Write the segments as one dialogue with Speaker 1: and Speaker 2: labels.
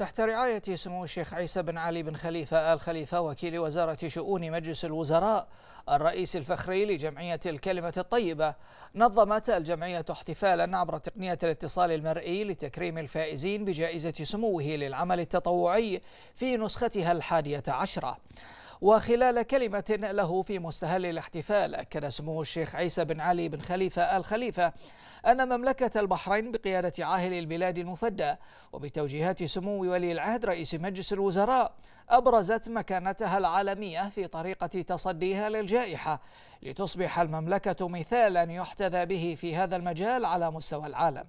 Speaker 1: تحت رعاية سمو الشيخ عيسى بن علي بن خليفة آل خليفة وكيل وزارة شؤون مجلس الوزراء الرئيس الفخري لجمعية الكلمة الطيبة نظمت الجمعية احتفالا عبر تقنية الاتصال المرئي لتكريم الفائزين بجائزة سموه للعمل التطوعي في نسختها الحادية عشرة وخلال كلمة له في مستهل الاحتفال أكد سمو الشيخ عيسى بن علي بن خليفة آل خليفة أن مملكة البحرين بقيادة عاهل البلاد المفدى وبتوجيهات سمو ولي العهد رئيس مجلس الوزراء أبرزت مكانتها العالمية في طريقة تصديها للجائحة لتصبح المملكة مثالا يحتذى به في هذا المجال على مستوى العالم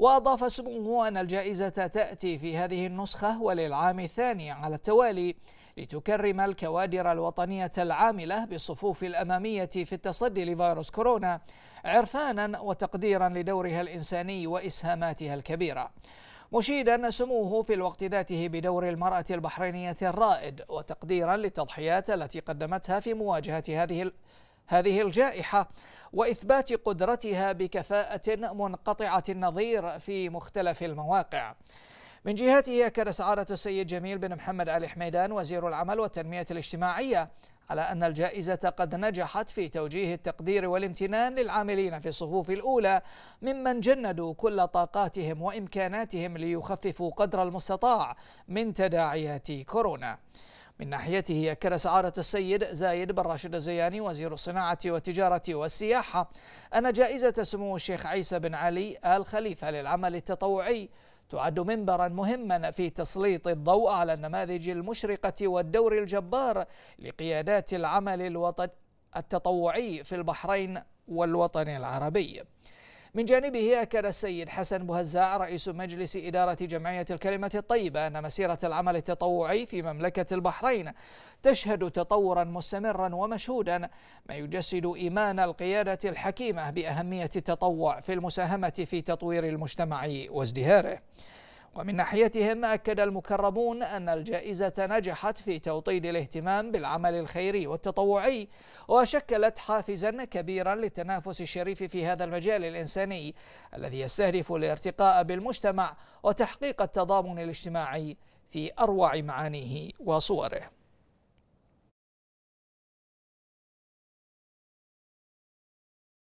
Speaker 1: وأضاف سموه أن الجائزة تأتي في هذه النسخة وللعام الثاني على التوالي لتكرم الكوادر الوطنية العاملة بالصفوف الأمامية في التصدي لفيروس كورونا عرفانا وتقديرا لدورها الإنساني وإسهاماتها الكبيرة مشيدا سموه في الوقت ذاته بدور المرأة البحرينية الرائد وتقديرا للتضحيات التي قدمتها في مواجهة هذه هذه الجائحة وإثبات قدرتها بكفاءة منقطعة النظير في مختلف المواقع من جهته أكد سعادة السيد جميل بن محمد علي حميدان وزير العمل والتنمية الاجتماعية على أن الجائزة قد نجحت في توجيه التقدير والامتنان للعاملين في الصفوف الأولى ممن جندوا كل طاقاتهم وإمكاناتهم ليخففوا قدر المستطاع من تداعيات كورونا من ناحيته أكد سعارة السيد زايد بن راشد الزياني وزير الصناعة والتجارة والسياحة أن جائزة سمو الشيخ عيسى بن علي آل خليفة للعمل التطوعي تعد منبرا مهما في تسليط الضوء على النماذج المشرقة والدور الجبار لقيادات العمل الوطن التطوعي في البحرين والوطن العربي من جانبه أكد السيد حسن بهزاع رئيس مجلس إدارة جمعية الكلمة الطيبة أن مسيرة العمل التطوعي في مملكة البحرين تشهد تطورا مستمرا ومشهودا ما يجسد إيمان القيادة الحكيمة بأهمية التطوع في المساهمة في تطوير المجتمع وازدهاره ومن ناحيتهم أكد المكرمون أن الجائزة نجحت في توطيد الاهتمام بالعمل الخيري والتطوعي وشكلت حافزا كبيرا للتنافس الشريف في هذا المجال الإنساني الذي يستهدف الارتقاء بالمجتمع وتحقيق التضامن الاجتماعي في أروع معانيه وصوره